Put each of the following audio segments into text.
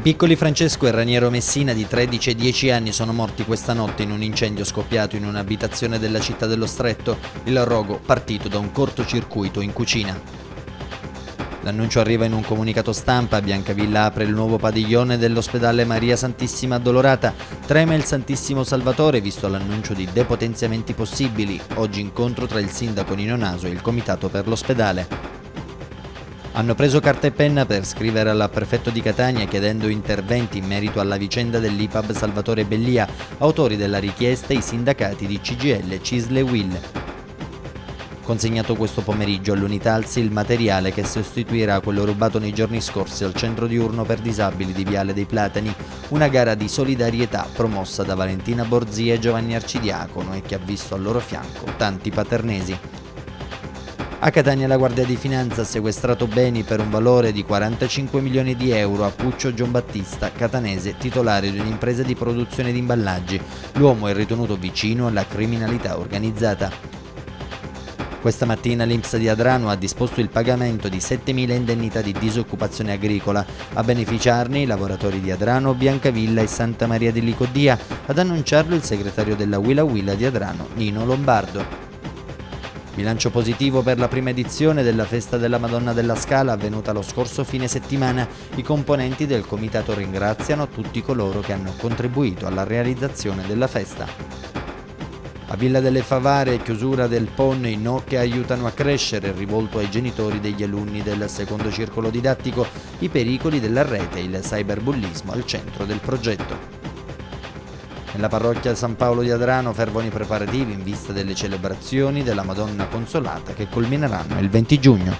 I piccoli Francesco e Raniero Messina di 13 e 10 anni sono morti questa notte in un incendio scoppiato in un'abitazione della città dello Stretto, il rogo partito da un cortocircuito in cucina. L'annuncio arriva in un comunicato stampa, Biancavilla apre il nuovo padiglione dell'ospedale Maria Santissima Addolorata, trema il Santissimo Salvatore visto l'annuncio di depotenziamenti possibili, oggi incontro tra il sindaco Nino Naso e il comitato per l'ospedale. Hanno preso carta e penna per scrivere al prefetto di Catania chiedendo interventi in merito alla vicenda dell'IPAB Salvatore Bellia, autori della richiesta i sindacati di CGL, Cisle e Will. Consegnato questo pomeriggio all'Unitalsi il materiale che sostituirà quello rubato nei giorni scorsi al centro diurno per disabili di Viale dei Platani, una gara di solidarietà promossa da Valentina Borzia e Giovanni Arcidiacono e che ha visto al loro fianco tanti paternesi. A Catania la Guardia di Finanza ha sequestrato beni per un valore di 45 milioni di euro a Puccio Giombattista, catanese, titolare di un'impresa di produzione di imballaggi. L'uomo è ritenuto vicino alla criminalità organizzata. Questa mattina l'Inps di Adrano ha disposto il pagamento di 7.000 indennità di disoccupazione agricola. A beneficiarne i lavoratori di Adrano, Biancavilla e Santa Maria di Licodia, ad annunciarlo il segretario della Willa Willa di Adrano, Nino Lombardo. Bilancio positivo per la prima edizione della Festa della Madonna della Scala avvenuta lo scorso fine settimana. I componenti del comitato ringraziano tutti coloro che hanno contribuito alla realizzazione della festa. A Villa delle Favare, chiusura del PON, i no che aiutano a crescere, rivolto ai genitori degli alunni del secondo circolo didattico, i pericoli della rete e il cyberbullismo al centro del progetto. Nella parrocchia San Paolo di Adrano fervono i preparativi in vista delle celebrazioni della Madonna Consolata che culmineranno il 20 giugno.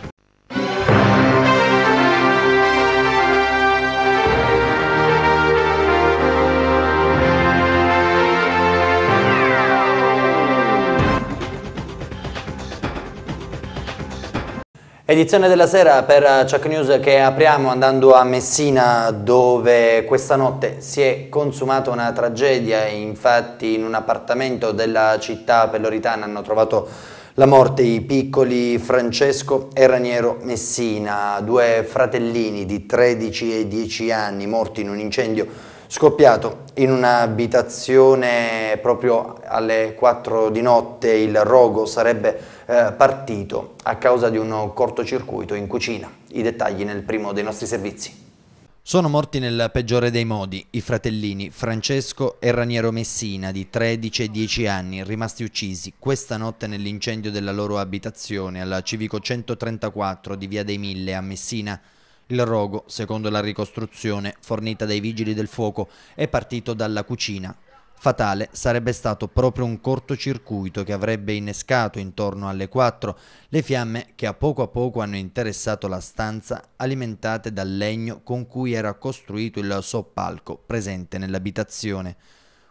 Edizione della sera per Chuck News che apriamo andando a Messina dove questa notte si è consumata una tragedia, infatti in un appartamento della città peloritana hanno trovato la morte i piccoli Francesco e Raniero Messina, due fratellini di 13 e 10 anni morti in un incendio Scoppiato in un'abitazione proprio alle 4 di notte il rogo sarebbe eh, partito a causa di un cortocircuito in cucina. I dettagli nel primo dei nostri servizi. Sono morti nel peggiore dei modi i fratellini Francesco e Raniero Messina di 13 e 10 anni rimasti uccisi questa notte nell'incendio della loro abitazione alla civico 134 di Via dei Mille a Messina il rogo, secondo la ricostruzione fornita dai vigili del fuoco, è partito dalla cucina. Fatale sarebbe stato proprio un cortocircuito che avrebbe innescato intorno alle 4 le fiamme che a poco a poco hanno interessato la stanza alimentate dal legno con cui era costruito il soppalco presente nell'abitazione.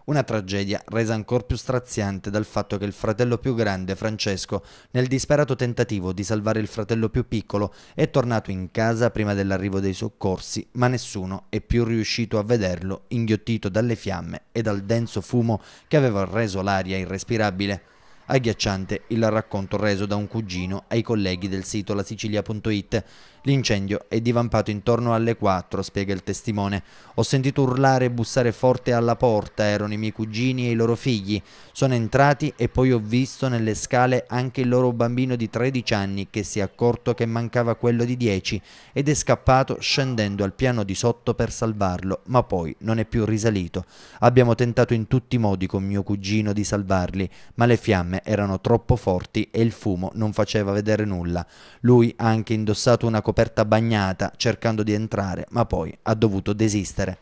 Una tragedia resa ancora più straziante dal fatto che il fratello più grande, Francesco, nel disperato tentativo di salvare il fratello più piccolo, è tornato in casa prima dell'arrivo dei soccorsi, ma nessuno è più riuscito a vederlo, inghiottito dalle fiamme e dal denso fumo che aveva reso l'aria irrespirabile. Agghiacciante il racconto reso da un cugino ai colleghi del sito lasicilia.it L'incendio è divampato intorno alle 4, spiega il testimone. Ho sentito urlare e bussare forte alla porta, erano i miei cugini e i loro figli. Sono entrati e poi ho visto nelle scale anche il loro bambino di 13 anni che si è accorto che mancava quello di 10 ed è scappato scendendo al piano di sotto per salvarlo, ma poi non è più risalito. Abbiamo tentato in tutti i modi con mio cugino di salvarli, ma le fiamme erano troppo forti e il fumo non faceva vedere nulla. Lui ha anche indossato una coperta bagnata cercando di entrare, ma poi ha dovuto desistere.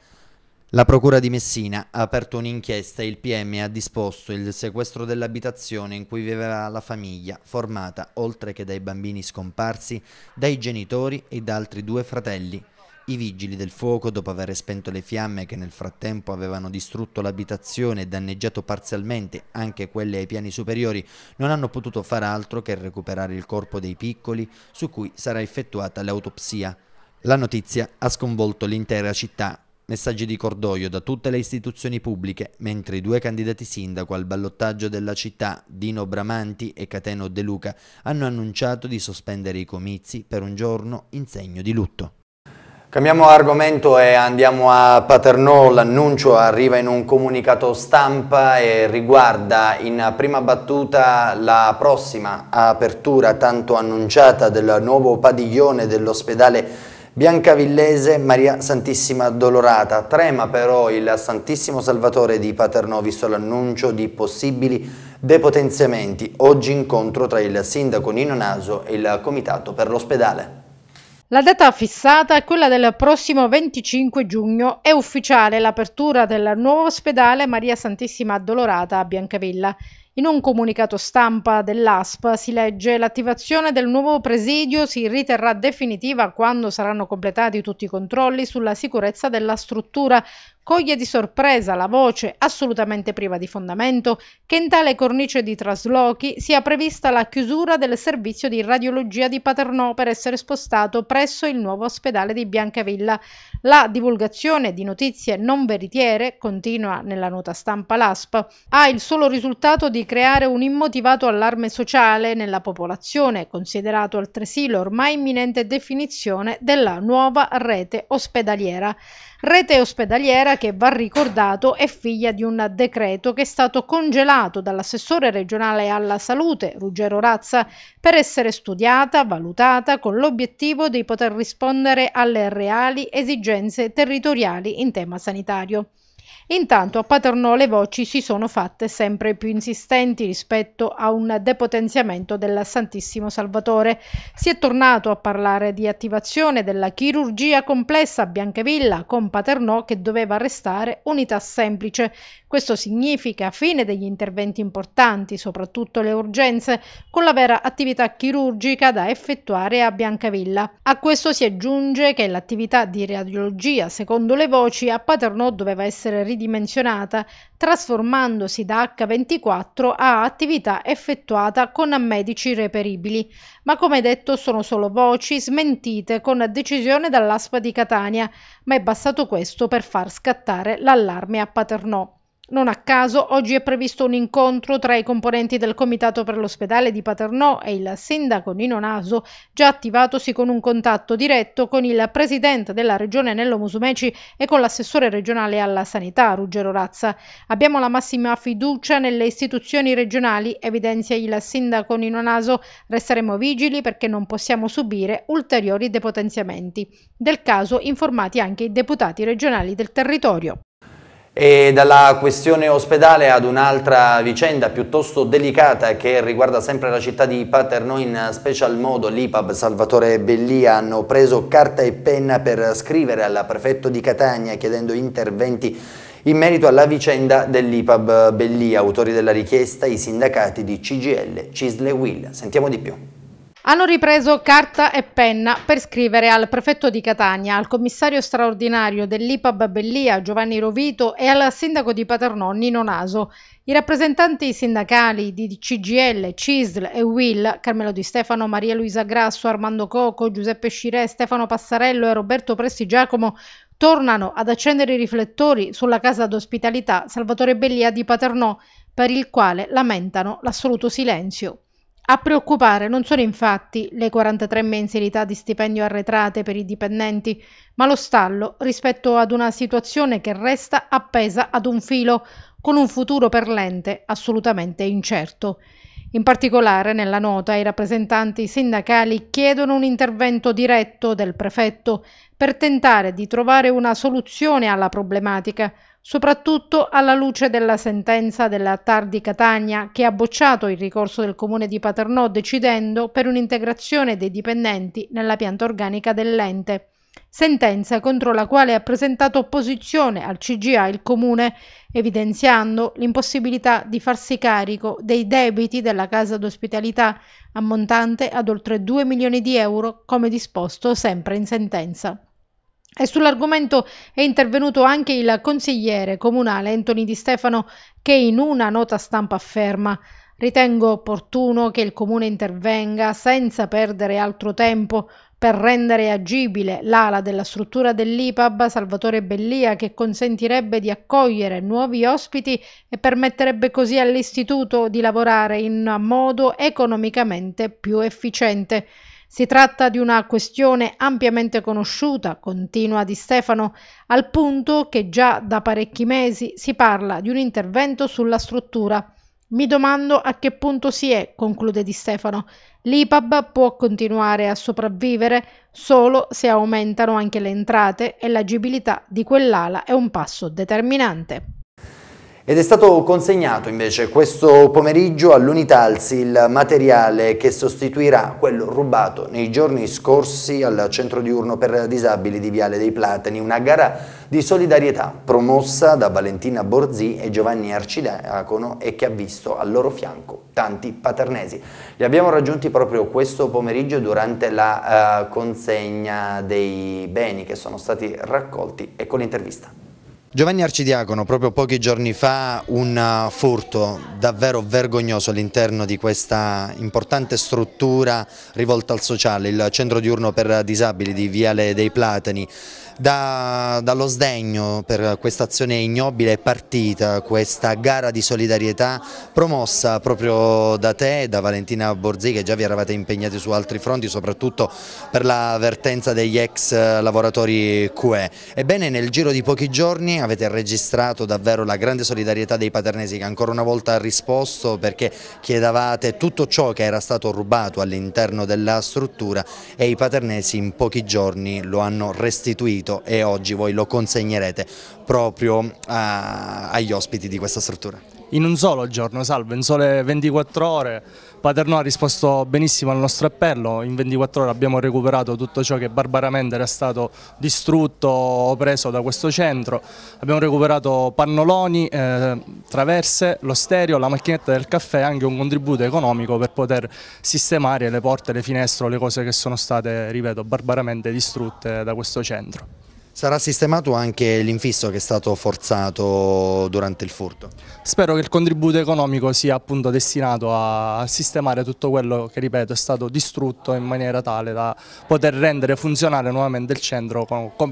La Procura di Messina ha aperto un'inchiesta e il PM ha disposto il sequestro dell'abitazione in cui viveva la famiglia, formata, oltre che dai bambini scomparsi, dai genitori e da altri due fratelli. I vigili del fuoco, dopo aver spento le fiamme che nel frattempo avevano distrutto l'abitazione e danneggiato parzialmente anche quelle ai piani superiori, non hanno potuto far altro che recuperare il corpo dei piccoli su cui sarà effettuata l'autopsia. La notizia ha sconvolto l'intera città. Messaggi di cordoglio da tutte le istituzioni pubbliche, mentre i due candidati sindaco al ballottaggio della città, Dino Bramanti e Cateno De Luca, hanno annunciato di sospendere i comizi per un giorno in segno di lutto. Cambiamo argomento e andiamo a Paternò, l'annuncio arriva in un comunicato stampa e riguarda in prima battuta la prossima apertura tanto annunciata del nuovo padiglione dell'ospedale Biancavillese Maria Santissima Dolorata. Trema però il Santissimo Salvatore di Paternò visto l'annuncio di possibili depotenziamenti. Oggi incontro tra il sindaco Nino Naso e il comitato per l'ospedale. La data fissata è quella del prossimo 25 giugno. È ufficiale l'apertura del nuovo ospedale Maria Santissima Addolorata a Biancavilla. In un comunicato stampa dell'ASP si legge l'attivazione del nuovo presidio si riterrà definitiva quando saranno completati tutti i controlli sulla sicurezza della struttura, coglie di sorpresa la voce, assolutamente priva di fondamento, che in tale cornice di traslochi sia prevista la chiusura del servizio di radiologia di Paternò per essere spostato presso il nuovo ospedale di Biancavilla. La divulgazione di notizie non veritiere, continua nella nota stampa l'ASP, ha il solo risultato di creare un immotivato allarme sociale nella popolazione, considerato altresì l'ormai imminente definizione della nuova rete ospedaliera. Rete ospedaliera che va ricordato è figlia di un decreto che è stato congelato dall'assessore regionale alla salute Ruggero Razza per essere studiata, valutata con l'obiettivo di poter rispondere alle reali esigenze territoriali in tema sanitario. Intanto a Paternò le voci si sono fatte sempre più insistenti rispetto a un depotenziamento del Santissimo Salvatore. Si è tornato a parlare di attivazione della chirurgia complessa a Biancavilla con Paternò che doveva restare unità semplice. Questo significa fine degli interventi importanti, soprattutto le urgenze, con la vera attività chirurgica da effettuare a Biancavilla. A questo si aggiunge che l'attività di radiologia, secondo le voci, a Paternò doveva essere ridotta ridimensionata, trasformandosi da H24 a attività effettuata con medici reperibili. Ma come detto sono solo voci smentite con decisione dall'ASPA di Catania, ma è bastato questo per far scattare l'allarme a Paternò. Non a caso oggi è previsto un incontro tra i componenti del comitato per l'ospedale di Paternò e il sindaco Nino Naso, già attivatosi con un contatto diretto con il presidente della regione Nello Musumeci e con l'assessore regionale alla sanità Ruggero Razza. Abbiamo la massima fiducia nelle istituzioni regionali, evidenzia il sindaco Nino Naso. Resteremo vigili perché non possiamo subire ulteriori depotenziamenti. Del caso informati anche i deputati regionali del territorio. E dalla questione ospedale ad un'altra vicenda piuttosto delicata che riguarda sempre la città di Paternò, in special modo l'IPAB Salvatore Bellia hanno preso carta e penna per scrivere al prefetto di Catania chiedendo interventi in merito alla vicenda dell'IPAB Bellia, autori della richiesta i sindacati di CGL, Cisle e Will. Sentiamo di più hanno ripreso carta e penna per scrivere al prefetto di Catania, al commissario straordinario dell'IPAB Bellia Giovanni Rovito e al sindaco di Paternò Nino Naso. I rappresentanti sindacali di CGL, CISL e WIL, Carmelo Di Stefano, Maria Luisa Grasso, Armando Coco, Giuseppe Scirè, Stefano Passarello e Roberto Presti Giacomo, tornano ad accendere i riflettori sulla casa d'ospitalità Salvatore Bellia di Paternò, per il quale lamentano l'assoluto silenzio. A preoccupare non sono infatti le 43 mensilità di stipendio arretrate per i dipendenti, ma lo stallo rispetto ad una situazione che resta appesa ad un filo, con un futuro per l'ente assolutamente incerto. In particolare, nella nota, i rappresentanti sindacali chiedono un intervento diretto del prefetto per tentare di trovare una soluzione alla problematica, soprattutto alla luce della sentenza della TAR di Catania che ha bocciato il ricorso del comune di Paternò decidendo per un'integrazione dei dipendenti nella pianta organica dell'ente, sentenza contro la quale ha presentato opposizione al CGA il comune, evidenziando l'impossibilità di farsi carico dei debiti della casa d'ospitalità ammontante ad oltre 2 milioni di euro come disposto sempre in sentenza. E sull'argomento è intervenuto anche il consigliere comunale Antoni Di Stefano che in una nota stampa afferma Ritengo opportuno che il Comune intervenga senza perdere altro tempo per rendere agibile l'ala della struttura dell'IPAB Salvatore Bellia che consentirebbe di accogliere nuovi ospiti e permetterebbe così all'istituto di lavorare in modo economicamente più efficiente. Si tratta di una questione ampiamente conosciuta, continua Di Stefano, al punto che già da parecchi mesi si parla di un intervento sulla struttura. Mi domando a che punto si è, conclude Di Stefano. L'IPAB può continuare a sopravvivere solo se aumentano anche le entrate e l'agibilità di quell'ala è un passo determinante. Ed è stato consegnato invece questo pomeriggio all'Unitalsi il materiale che sostituirà quello rubato nei giorni scorsi al centro diurno per disabili di Viale dei Platani, una gara di solidarietà promossa da Valentina Borzì e Giovanni Arcidacono e che ha visto al loro fianco tanti paternesi. Li abbiamo raggiunti proprio questo pomeriggio durante la uh, consegna dei beni che sono stati raccolti. Ecco l'intervista. Giovanni Arcidiacono, proprio pochi giorni fa un eh, furto davvero vergognoso all'interno di questa importante struttura rivolta al sociale, il centro diurno per disabili di Viale dei Platani da, dallo sdegno per questa azione ignobile è partita questa gara di solidarietà promossa proprio da te e da Valentina Borzì che già vi eravate impegnati su altri fronti soprattutto per la vertenza degli ex lavoratori QE. Ebbene nel giro di pochi giorni avete registrato davvero la grande solidarietà dei paternesi che ancora una volta ha risposto perché chiedevate tutto ciò che era stato rubato all'interno della struttura e i paternesi in pochi giorni lo hanno restituito gratuito e oggi voi lo consegnerete proprio a, eh, agli ospiti di questa struttura. In un solo giorno, salvo, in sole 24 ore, Paternò ha risposto benissimo al nostro appello, in 24 ore abbiamo recuperato tutto ciò che barbaramente era stato distrutto o preso da questo centro, abbiamo recuperato pannoloni, eh, traverse, lo stereo, la macchinetta del caffè e anche un contributo economico per poter sistemare le porte, le finestre, le cose che sono state, ripeto, barbaramente distrutte da questo centro. Sarà sistemato anche l'infisso che è stato forzato durante il furto? Spero che il contributo economico sia appunto destinato a sistemare tutto quello che, ripeto, è stato distrutto in maniera tale da poter rendere funzionale nuovamente il centro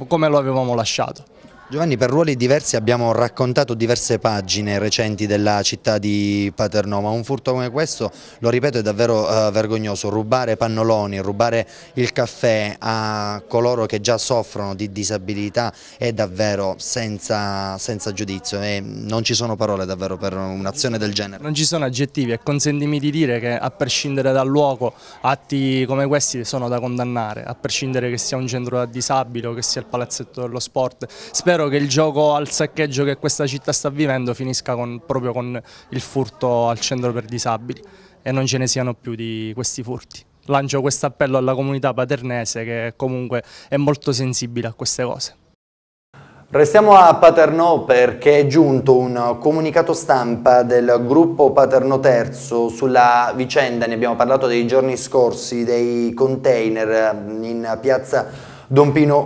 come lo avevamo lasciato. Giovanni, per ruoli diversi abbiamo raccontato diverse pagine recenti della città di Paternò, ma un furto come questo, lo ripeto, è davvero eh, vergognoso. Rubare pannoloni, rubare il caffè a coloro che già soffrono di disabilità è davvero senza, senza giudizio e non ci sono parole davvero per un'azione del genere. Non ci sono aggettivi e consentimi di dire che a prescindere dal luogo atti come questi sono da condannare, a prescindere che sia un centro da disabile o che sia il palazzetto dello sport. Spero spero che il gioco al saccheggio che questa città sta vivendo finisca con, proprio con il furto al centro per disabili e non ce ne siano più di questi furti. Lancio questo appello alla comunità paternese che comunque è molto sensibile a queste cose. Restiamo a Paternò perché è giunto un comunicato stampa del gruppo Paternò Terzo sulla vicenda, ne abbiamo parlato dei giorni scorsi, dei container in piazza Don Pino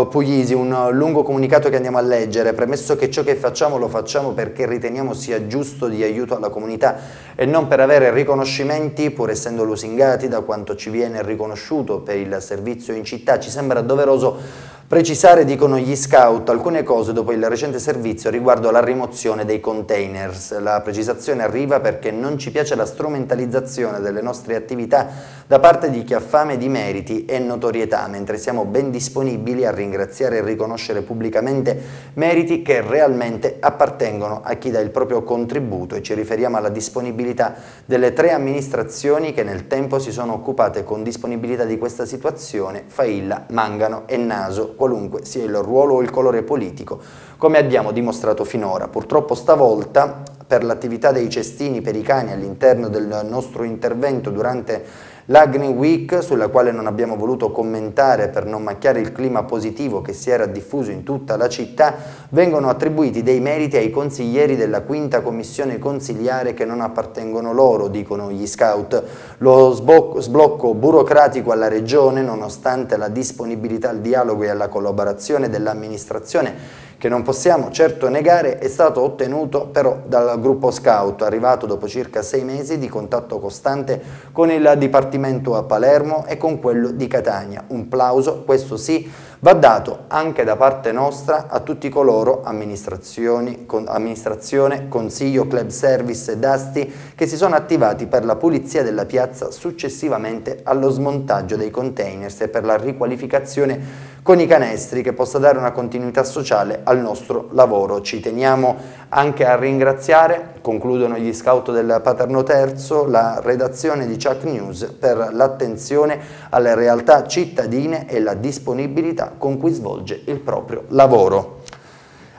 uh, Puglisi, un lungo comunicato che andiamo a leggere, premesso che ciò che facciamo lo facciamo perché riteniamo sia giusto di aiuto alla comunità e non per avere riconoscimenti, pur essendo lusingati da quanto ci viene riconosciuto per il servizio in città. Ci sembra doveroso precisare, dicono gli scout, alcune cose dopo il recente servizio riguardo alla rimozione dei containers. La precisazione arriva perché non ci piace la strumentalizzazione delle nostre attività da parte di chi ha fame di meriti e notorietà, mentre siamo ben disponibili a ringraziare e riconoscere pubblicamente meriti che realmente appartengono a chi dà il proprio contributo e ci riferiamo alla disponibilità responsabilità delle tre amministrazioni che nel tempo si sono occupate con disponibilità di questa situazione, Failla, Mangano e Naso, qualunque sia il ruolo o il colore politico, come abbiamo dimostrato finora. Purtroppo stavolta per l'attività dei cestini per i cani all'interno del nostro intervento durante la Green Week, sulla quale non abbiamo voluto commentare per non macchiare il clima positivo che si era diffuso in tutta la città, vengono attribuiti dei meriti ai consiglieri della quinta commissione consiliare che non appartengono loro, dicono gli scout. Lo sblocco burocratico alla regione, nonostante la disponibilità al dialogo e alla collaborazione dell'amministrazione, che non possiamo certo negare è stato ottenuto però dal gruppo scout arrivato dopo circa sei mesi di contatto costante con il Dipartimento a Palermo e con quello di Catania. Un plauso, questo sì, va dato anche da parte nostra a tutti coloro, con, amministrazione, consiglio, club service e dasti, che si sono attivati per la pulizia della piazza successivamente allo smontaggio dei containers e per la riqualificazione con i canestri che possa dare una continuità sociale al nostro lavoro. Ci teniamo anche a ringraziare, concludono gli scout del Paterno Terzo, la redazione di Chuck News per l'attenzione alle realtà cittadine e la disponibilità con cui svolge il proprio lavoro.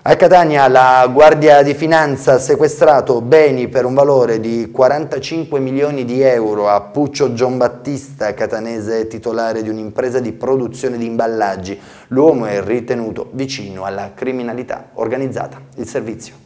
A Catania la Guardia di Finanza ha sequestrato beni per un valore di 45 milioni di euro a Puccio Giambattista, catanese titolare di un'impresa di produzione di imballaggi. L'uomo è ritenuto vicino alla criminalità organizzata. Il servizio.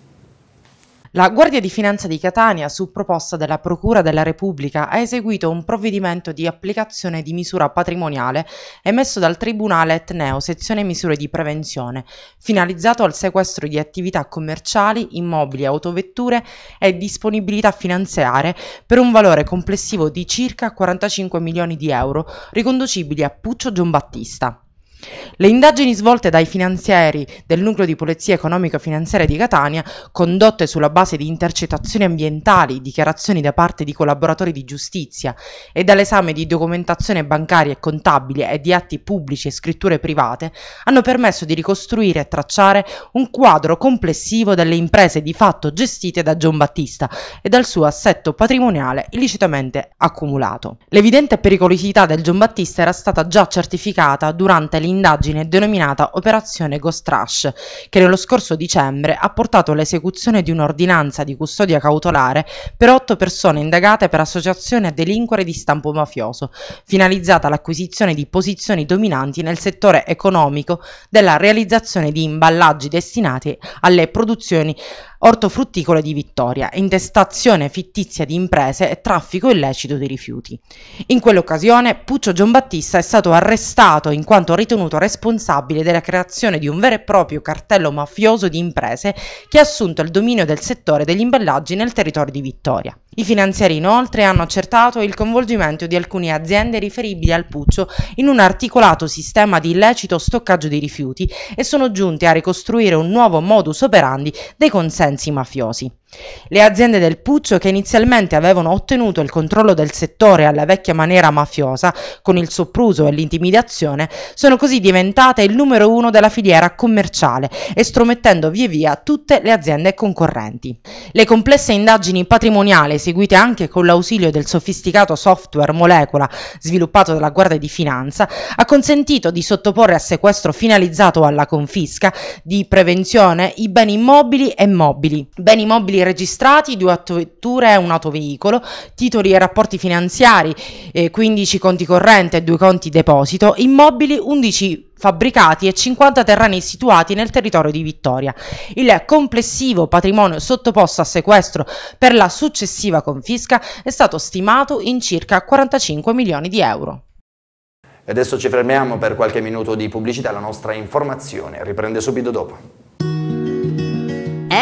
La Guardia di Finanza di Catania, su proposta della Procura della Repubblica, ha eseguito un provvedimento di applicazione di misura patrimoniale emesso dal Tribunale Etneo, sezione misure di prevenzione, finalizzato al sequestro di attività commerciali, immobili, autovetture e disponibilità finanziarie per un valore complessivo di circa 45 milioni di euro, riconducibili a Puccio Giambattista. Le indagini svolte dai finanzieri del Nucleo di Polizia Economico-Finanziaria di Catania, condotte sulla base di intercettazioni ambientali, dichiarazioni da parte di collaboratori di giustizia e dall'esame di documentazione bancaria e contabile e di atti pubblici e scritture private, hanno permesso di ricostruire e tracciare un quadro complessivo delle imprese di fatto gestite da John Battista e dal suo assetto patrimoniale illicitamente accumulato. L'evidente pericolosità del John Battista era stata già certificata durante l'indagine denominata Operazione Ghost Rush, che nello scorso dicembre ha portato all'esecuzione di un'ordinanza di custodia cautolare per otto persone indagate per associazione a delinquere di stampo mafioso, finalizzata all'acquisizione di posizioni dominanti nel settore economico della realizzazione di imballaggi destinati alle produzioni ortofrutticola di Vittoria, intestazione fittizia di imprese e traffico illecito di rifiuti. In quell'occasione Puccio Giambattista è stato arrestato in quanto ritenuto responsabile della creazione di un vero e proprio cartello mafioso di imprese che ha assunto il dominio del settore degli imballaggi nel territorio di Vittoria. I finanzieri inoltre hanno accertato il coinvolgimento di alcune aziende riferibili al Puccio in un articolato sistema di illecito stoccaggio di rifiuti e sono giunti a ricostruire un nuovo modus operandi dei consensi mafiosi. Le aziende del Puccio, che inizialmente avevano ottenuto il controllo del settore alla vecchia maniera mafiosa, con il sopruso e l'intimidazione, sono così diventate il numero uno della filiera commerciale, estromettendo via via tutte le aziende concorrenti. Le complesse indagini patrimoniali, eseguite anche con l'ausilio del sofisticato software Molecola sviluppato dalla Guardia di Finanza, ha consentito di sottoporre a sequestro finalizzato alla confisca di prevenzione i beni immobili e mobili. Beni mobili registrati, due autovetture e un autoveicolo, titoli e rapporti finanziari, eh, 15 conti corrente e 2 conti deposito, immobili 11 fabbricati e 50 terreni situati nel territorio di Vittoria. Il complessivo patrimonio sottoposto a sequestro per la successiva confisca è stato stimato in circa 45 milioni di euro. adesso ci fermiamo per qualche minuto di pubblicità, la nostra informazione riprende subito dopo.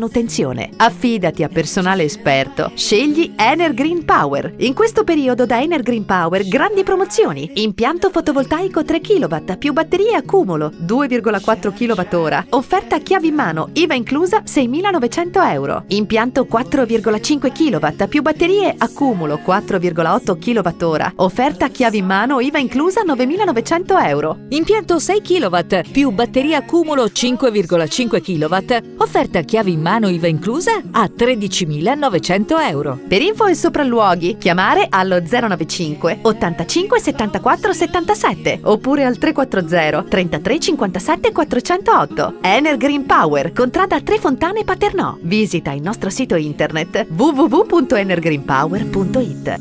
manutenzione. Affidati a personale esperto. Scegli Energreen Power. In questo periodo da Energreen Power grandi promozioni. Impianto fotovoltaico 3 kW più batterie a cumulo 2,4 kWh. Offerta a chiavi in mano, IVA inclusa 6.900 euro. Impianto 4,5 kW più batterie a cumulo 4,8 kWh. Offerta a chiavi in mano, IVA inclusa 9.900 euro. Impianto 6 kW più batterie a cumulo 5,5 kW. Offerta a chiavi in mano mano IVA inclusa a 13.900 euro. Per info e sopralluoghi, chiamare allo 095 85 74 77 oppure al 340 33 57 408. Ener Green Power, contrada a Tre Fontane Paternò. Visita il nostro sito internet www.energreenpower.it.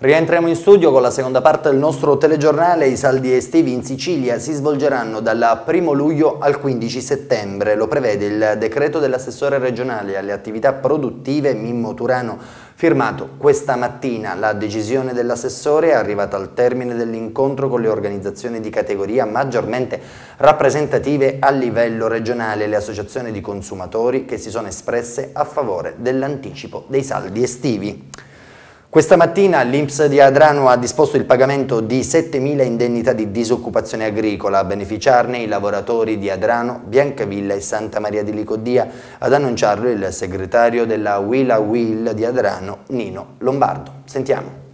Rientriamo in studio con la seconda parte del nostro telegiornale. I saldi estivi in Sicilia si svolgeranno dal 1 luglio al 15 settembre. Lo prevede il decreto dell'assessore regionale alle attività produttive Mimmo Turano firmato questa mattina. La decisione dell'assessore è arrivata al termine dell'incontro con le organizzazioni di categoria maggiormente rappresentative a livello regionale, e le associazioni di consumatori che si sono espresse a favore dell'anticipo dei saldi estivi. Questa mattina l'Inps di Adrano ha disposto il pagamento di 7.000 indennità di disoccupazione agricola a beneficiarne i lavoratori di Adrano, Biancavilla e Santa Maria di Licodia, ad annunciarlo il segretario della Willa Will di Adrano, Nino Lombardo. Sentiamo.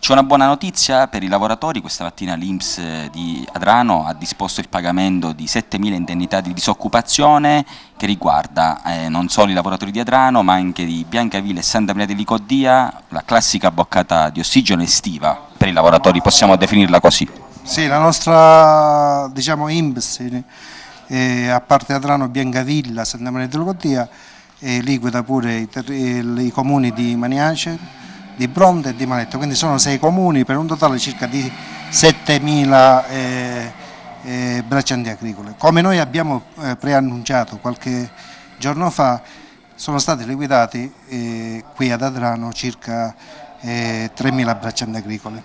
C'è una buona notizia per i lavoratori, questa mattina l'Inps eh, di Adrano ha disposto il pagamento di 7.000 indennità di disoccupazione che riguarda eh, non solo i lavoratori di Adrano ma anche di Biancavilla e Santa Maria di Licodia, la classica boccata di ossigeno estiva per i lavoratori, possiamo definirla così. Sì, la nostra diciamo, INPS, eh, eh a parte Adrano, Biancavilla, Santa Maria di Licodia, eh, liquida pure i, eh, i comuni di Maniace, di Bronte e di Manetto, quindi sono sei comuni per un totale circa di 7.000 eh, eh, braccianti agricole. Come noi abbiamo eh, preannunciato qualche giorno fa, sono stati liquidati eh, qui ad Adrano circa 3.000 eh, braccianti agricole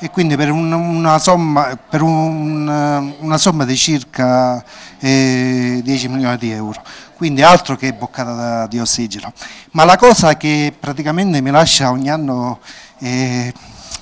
e quindi per, un, una, somma, per un, una somma di circa 10 eh, milioni di euro quindi altro che boccata di ossigeno. Ma la cosa che praticamente mi lascia ogni anno eh,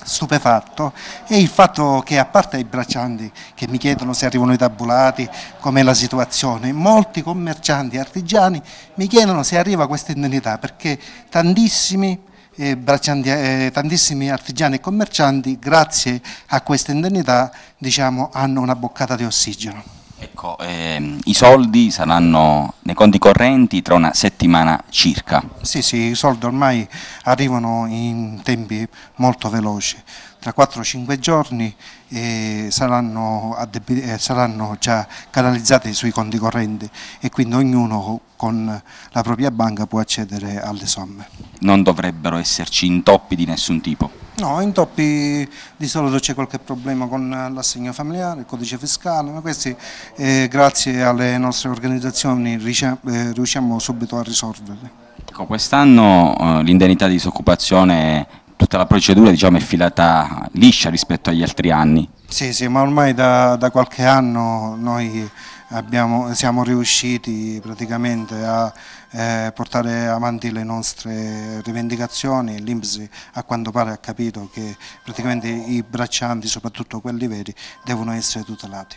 stupefatto è il fatto che a parte i braccianti che mi chiedono se arrivano i tabulati, com'è la situazione, molti commercianti artigiani mi chiedono se arriva questa indennità perché tantissimi eh, eh, tantissimi artigiani e commercianti grazie a questa indennità diciamo, hanno una boccata di ossigeno. Ecco, ehm, i soldi saranno nei conti correnti tra una settimana circa. Sì, sì, i soldi ormai arrivano in tempi molto veloci tra 4-5 giorni eh, saranno, eh, saranno, già canalizzate sui conti correnti e quindi ognuno con la propria banca può accedere alle somme. Non dovrebbero esserci intoppi di nessun tipo? No, intoppi di solito c'è qualche problema con l'assegno familiare, il codice fiscale, ma questi eh, grazie alle nostre organizzazioni eh, riusciamo subito a risolverli. Ecco, quest'anno eh, l'indennità di disoccupazione tutta la procedura diciamo, è filata liscia rispetto agli altri anni. Sì, sì, ma ormai da, da qualche anno noi abbiamo, siamo riusciti praticamente a eh, portare avanti le nostre rivendicazioni, l'Inps a quanto pare ha capito che praticamente i braccianti, soprattutto quelli veri, devono essere tutelati.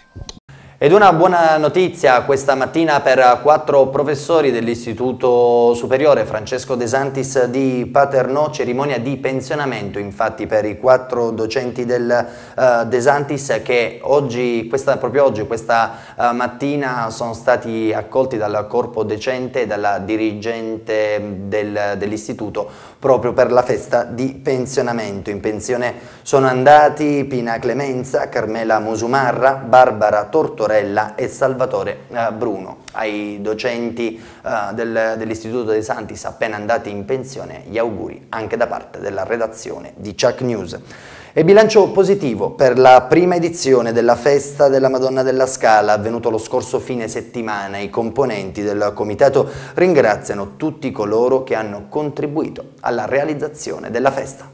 Ed una buona notizia questa mattina per quattro professori dell'Istituto Superiore Francesco De Santis di Paternò, cerimonia di pensionamento infatti per i quattro docenti del eh, De Santis che oggi, questa, proprio oggi, questa eh, mattina sono stati accolti dal corpo decente e dalla dirigente del, dell'istituto proprio per la festa di pensionamento. In pensione sono andati Pina Clemenza, Carmela Musumarra, Barbara Tortorella e Salvatore eh, Bruno. Ai docenti eh, del, dell'Istituto dei Santis appena andati in pensione gli auguri anche da parte della redazione di Chuck News. E bilancio positivo per la prima edizione della festa della Madonna della Scala avvenuto lo scorso fine settimana. I componenti del comitato ringraziano tutti coloro che hanno contribuito alla realizzazione della festa.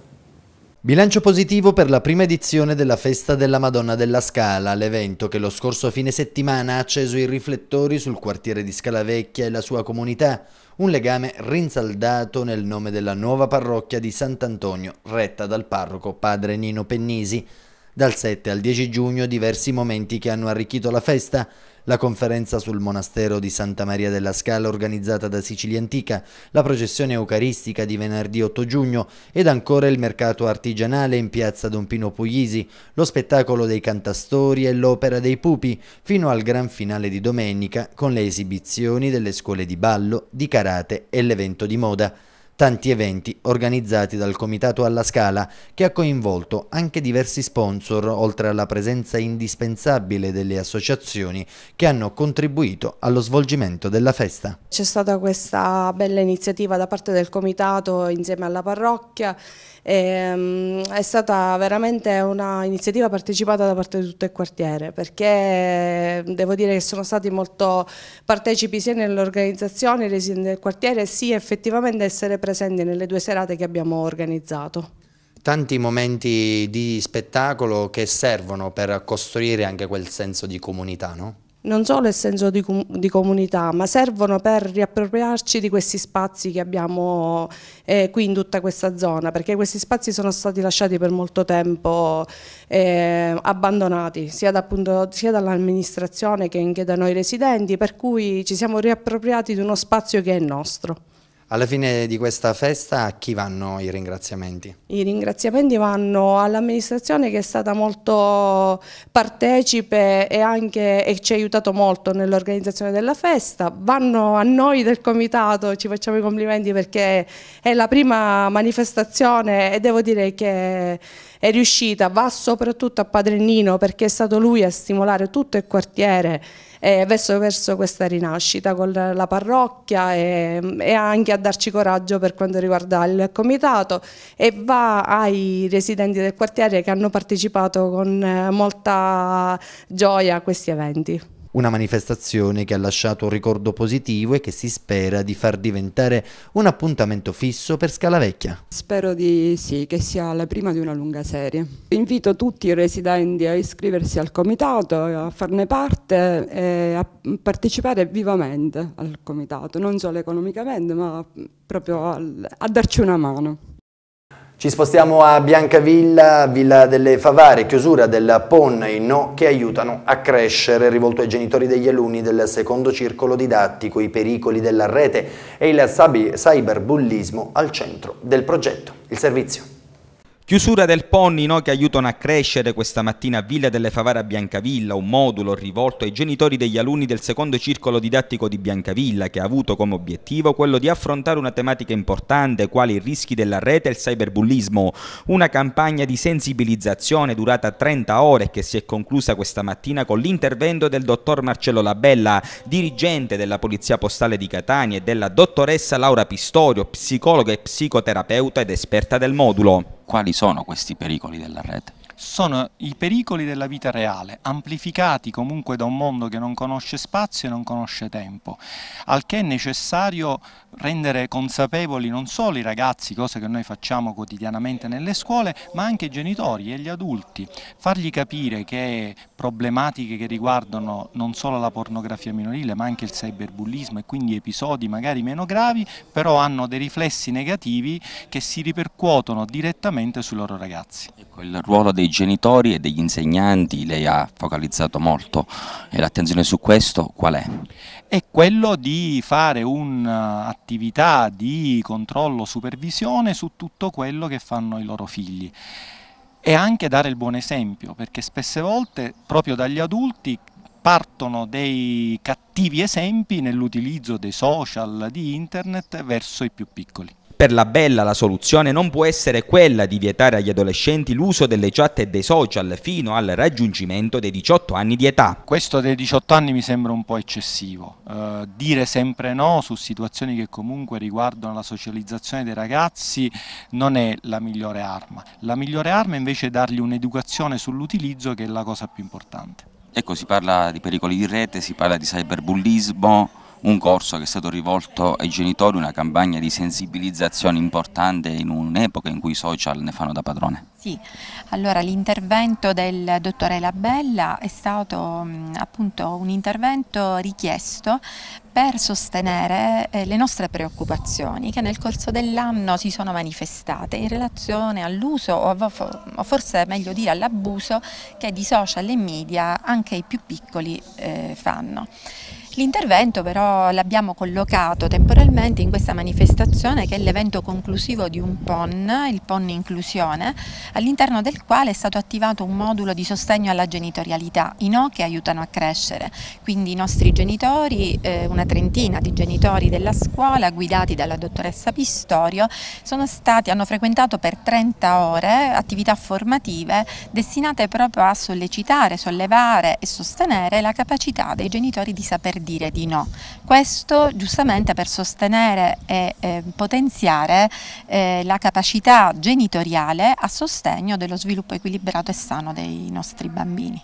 Bilancio positivo per la prima edizione della Festa della Madonna della Scala, l'evento che lo scorso fine settimana ha acceso i riflettori sul quartiere di Scala Vecchia e la sua comunità un legame rinsaldato nel nome della nuova parrocchia di Sant'Antonio, retta dal parroco padre Nino Pennisi. Dal 7 al 10 giugno diversi momenti che hanno arricchito la festa, la conferenza sul monastero di Santa Maria della Scala organizzata da Sicilia Antica, la processione eucaristica di venerdì 8 giugno ed ancora il mercato artigianale in piazza Don Pino Puglisi, lo spettacolo dei cantastori e l'opera dei pupi, fino al gran finale di domenica con le esibizioni delle scuole di ballo, di karate e l'evento di moda tanti eventi organizzati dal Comitato alla Scala che ha coinvolto anche diversi sponsor oltre alla presenza indispensabile delle associazioni che hanno contribuito allo svolgimento della festa. C'è stata questa bella iniziativa da parte del Comitato insieme alla parrocchia e, ehm, è stata veramente un'iniziativa partecipata da parte di tutto il quartiere perché eh, devo dire che sono stati molto partecipi sia nell'organizzazione, dei residenti del quartiere, sia effettivamente essere presenti nelle due serate che abbiamo organizzato tanti momenti di spettacolo che servono per costruire anche quel senso di comunità, no? non solo il senso di, com di, comunità, ma servono per riappropriarci di questi spazi che abbiamo eh, qui in tutta questa zona, perché questi spazi sono stati lasciati per molto tempo eh, abbandonati, sia, da, sia dall'amministrazione che anche da noi residenti, per cui ci siamo riappropriati di uno spazio che è nostro. Alla fine di questa festa a chi vanno i ringraziamenti? I ringraziamenti vanno all'amministrazione che è stata molto partecipe e, anche, e ci ha aiutato molto nell'organizzazione della festa, vanno a noi del comitato, ci facciamo i complimenti perché è la prima manifestazione e devo dire che è riuscita, va soprattutto a Padre Nino perché è stato lui a stimolare tutto il quartiere eh, verso, verso, questa rinascita con la parrocchia e, e, anche a darci coraggio per quanto riguarda il comitato e va ai residenti del quartiere che hanno partecipato con eh, molta gioia a questi eventi. Una manifestazione che ha lasciato un ricordo positivo e che si spera di far diventare un appuntamento fisso per Scala Vecchia. Spero di sì, che sia la prima di una lunga serie. Invito tutti i residenti a iscriversi al comitato, a farne parte e a partecipare vivamente al comitato, non solo economicamente ma proprio a darci una mano. Ci spostiamo a Biancavilla, Villa delle Favare, chiusura del PON, i no che aiutano a crescere, rivolto ai genitori degli alunni del secondo circolo didattico, i pericoli della rete e il cyberbullismo al centro del progetto. Il servizio. Chiusura del Ponni no, che aiutano a crescere questa mattina a Villa delle Favara a Biancavilla, un modulo rivolto ai genitori degli alunni del secondo circolo didattico di Biancavilla che ha avuto come obiettivo quello di affrontare una tematica importante quali i rischi della rete e il cyberbullismo. Una campagna di sensibilizzazione durata 30 ore che si è conclusa questa mattina con l'intervento del dottor Marcello Labella, dirigente della Polizia Postale di Catania e della dottoressa Laura Pistorio, psicologa e psicoterapeuta ed esperta del modulo. Quali sono questi pericoli della rete? sono i pericoli della vita reale, amplificati comunque da un mondo che non conosce spazio e non conosce tempo, al che è necessario rendere consapevoli non solo i ragazzi, cosa che noi facciamo quotidianamente nelle scuole, ma anche i genitori e gli adulti, fargli capire che problematiche che riguardano non solo la pornografia minorile, ma anche il cyberbullismo e quindi episodi magari meno gravi, però hanno dei riflessi negativi che si ripercuotono direttamente sui loro ragazzi. Ecco, il ruolo dei dei genitori e degli insegnanti lei ha focalizzato molto l'attenzione su questo qual è? È quello di fare un'attività di controllo, supervisione su tutto quello che fanno i loro figli e anche dare il buon esempio perché spesse volte proprio dagli adulti partono dei cattivi esempi nell'utilizzo dei social, di internet verso i più piccoli. Per la Bella la soluzione non può essere quella di vietare agli adolescenti l'uso delle chat e dei social fino al raggiungimento dei 18 anni di età. Questo dei 18 anni mi sembra un po' eccessivo. Eh, dire sempre no su situazioni che comunque riguardano la socializzazione dei ragazzi non è la migliore arma. La migliore arma è invece dargli un'educazione sull'utilizzo che è la cosa più importante. Ecco, si parla di pericoli di rete, si parla di cyberbullismo, un corso che è stato rivolto ai genitori, una campagna di sensibilizzazione importante in un'epoca in cui i social ne fanno da padrone. Sì, allora l'intervento del dottore Labella è stato mm, appunto un intervento richiesto per sostenere eh, le nostre preoccupazioni che nel corso dell'anno si sono manifestate in relazione all'uso o, forse meglio dire all'abuso che di social e media anche i più piccoli eh, fanno. L'intervento però l'abbiamo collocato temporalmente in questa manifestazione che è l'evento conclusivo di un PON, il PON Inclusione, all'interno del quale è stato attivato un modulo di sostegno alla genitorialità, i no che aiutano a crescere, quindi i nostri genitori, eh, una trentina di genitori della scuola guidati dalla dottoressa Pistorio, stati, hanno frequentato per 30 ore attività formative destinate proprio a sollecitare, sollevare e sostenere la capacità dei genitori di saper dire di no. Questo giustamente per sostenere e eh, potenziare eh, la capacità genitoriale a sostegno dello sviluppo equilibrato e sano dei nostri bambini.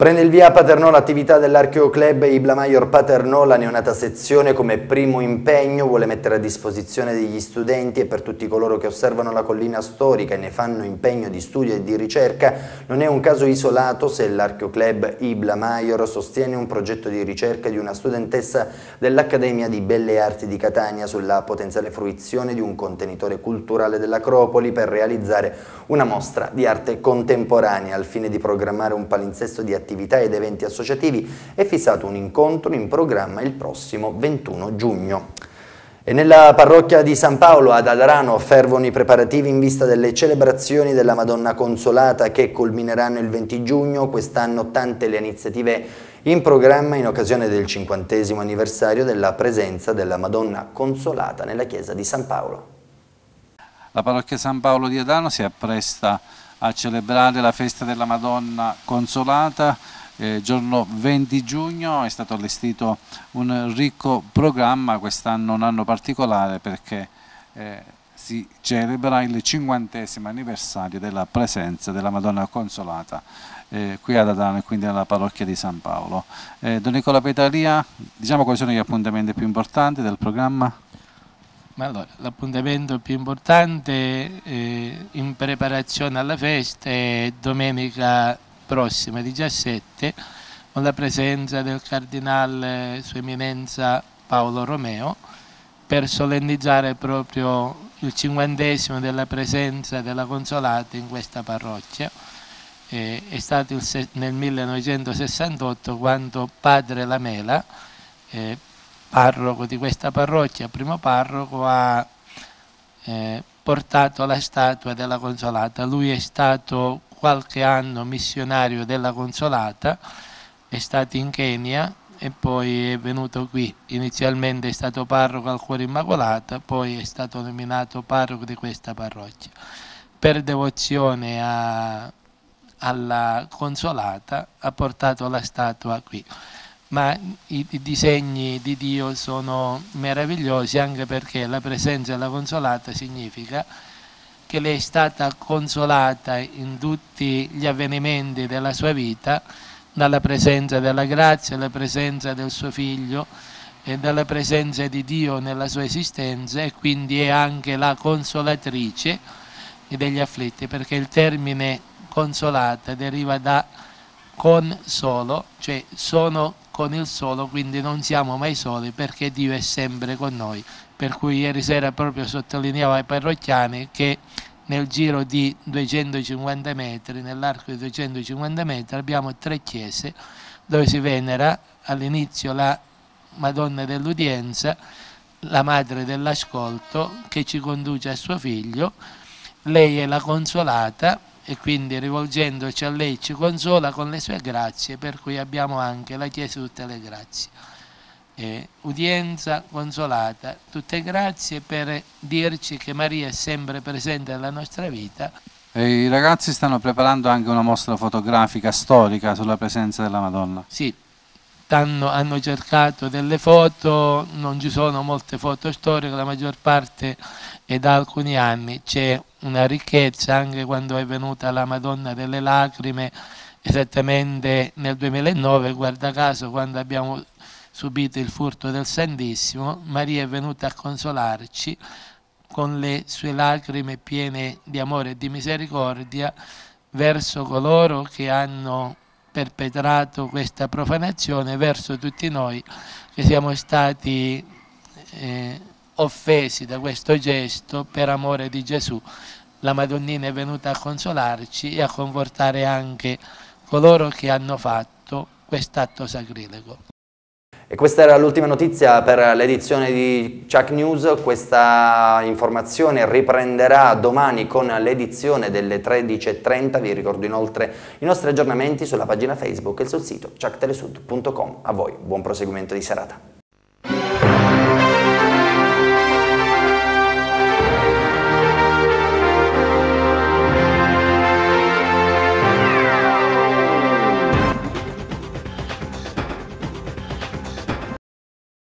Prende il via a Paternò l'attività dell'archeoclub Ibla Maior Paternò, la neonata sezione come primo impegno vuole mettere a disposizione degli studenti e per tutti coloro che osservano la collina storica e ne fanno impegno di studio e di ricerca, non è un caso isolato se l'archeoclub Ibla Maior sostiene un progetto di ricerca di una studentessa dell'Accademia di Belle Arti di Catania sulla potenziale fruizione di un contenitore culturale dell'Acropoli per realizzare una mostra di arte contemporanea al fine di programmare un palinsesto di attività attività ed eventi associativi, è fissato un incontro in programma il prossimo 21 giugno. E nella parrocchia di San Paolo ad Adarano fervono i preparativi in vista delle celebrazioni della Madonna Consolata che culmineranno il 20 giugno, quest'anno tante le iniziative in programma in occasione del 50 anniversario della presenza della Madonna Consolata nella chiesa di San Paolo. La parrocchia San Paolo di Adano si appresta a celebrare la festa della Madonna Consolata. Eh, giorno 20 giugno è stato allestito un ricco programma, quest'anno un anno particolare perché eh, si celebra il 50 anniversario della presenza della Madonna Consolata eh, qui ad Adano e quindi nella parrocchia di San Paolo. Eh, Don Nicola Petalia, diciamo quali sono gli appuntamenti più importanti del programma? Allora, l'appuntamento più importante eh, in preparazione alla festa è domenica prossima 17 con la presenza del cardinale Sua Eminenza Paolo Romeo per solennizzare proprio il cinquantesimo della presenza della consolata in questa parrocchia. Eh, è stato nel 1968 quando padre Lamela eh, parroco di questa parrocchia, primo parroco, ha eh, portato la statua della Consolata. Lui è stato qualche anno missionario della Consolata, è stato in Kenya e poi è venuto qui. Inizialmente è stato parroco al Cuore Immacolata, poi è stato nominato parroco di questa parrocchia. Per devozione a, alla Consolata ha portato la statua qui ma i, i, disegni di Dio sono meravigliosi anche perché la presenza della consolata significa che lei è stata consolata in tutti gli avvenimenti della sua vita dalla presenza della grazia, dalla presenza del suo figlio e dalla presenza di Dio nella sua esistenza e quindi è anche la consolatrice degli afflitti perché il termine consolata deriva da con solo, cioè sono con il solo, quindi non siamo mai soli perché Dio è sempre con noi. Per cui ieri sera proprio sottolineavo ai parrocchiani che nel giro di 250 metri, nell'arco di 250 metri, abbiamo tre chiese dove si venera all'inizio la Madonna dell'Udienza, la Madre dell'Ascolto che ci conduce a suo figlio, lei è la Consolata, e quindi rivolgendoci a lei ci consola con le sue grazie, per cui abbiamo anche la Chiesa tutte le grazie. E udienza consolata, tutte grazie per dirci che Maria è sempre presente nella nostra vita. E I ragazzi stanno preparando anche una mostra fotografica storica sulla presenza della Madonna. Sì, hanno, hanno cercato delle foto, non ci sono molte foto storiche, la maggior parte è da alcuni anni, c'è una ricchezza anche quando è venuta la Madonna delle lacrime esattamente nel 2009, guarda caso quando abbiamo subito il furto del Santissimo, Maria è venuta a consolarci con le sue lacrime piene di amore e di misericordia verso coloro che hanno perpetrato questa profanazione, verso tutti noi che siamo stati eh, offesi da questo gesto, per amore di Gesù, la Madonnina è venuta a consolarci e a confortare anche coloro che hanno fatto quest'atto sacrilego. E questa era l'ultima notizia per l'edizione di Chuck News, questa informazione riprenderà domani con l'edizione delle 13.30, vi ricordo inoltre i nostri aggiornamenti sulla pagina Facebook e sul sito chucktelesuit.com. A voi, buon proseguimento di serata.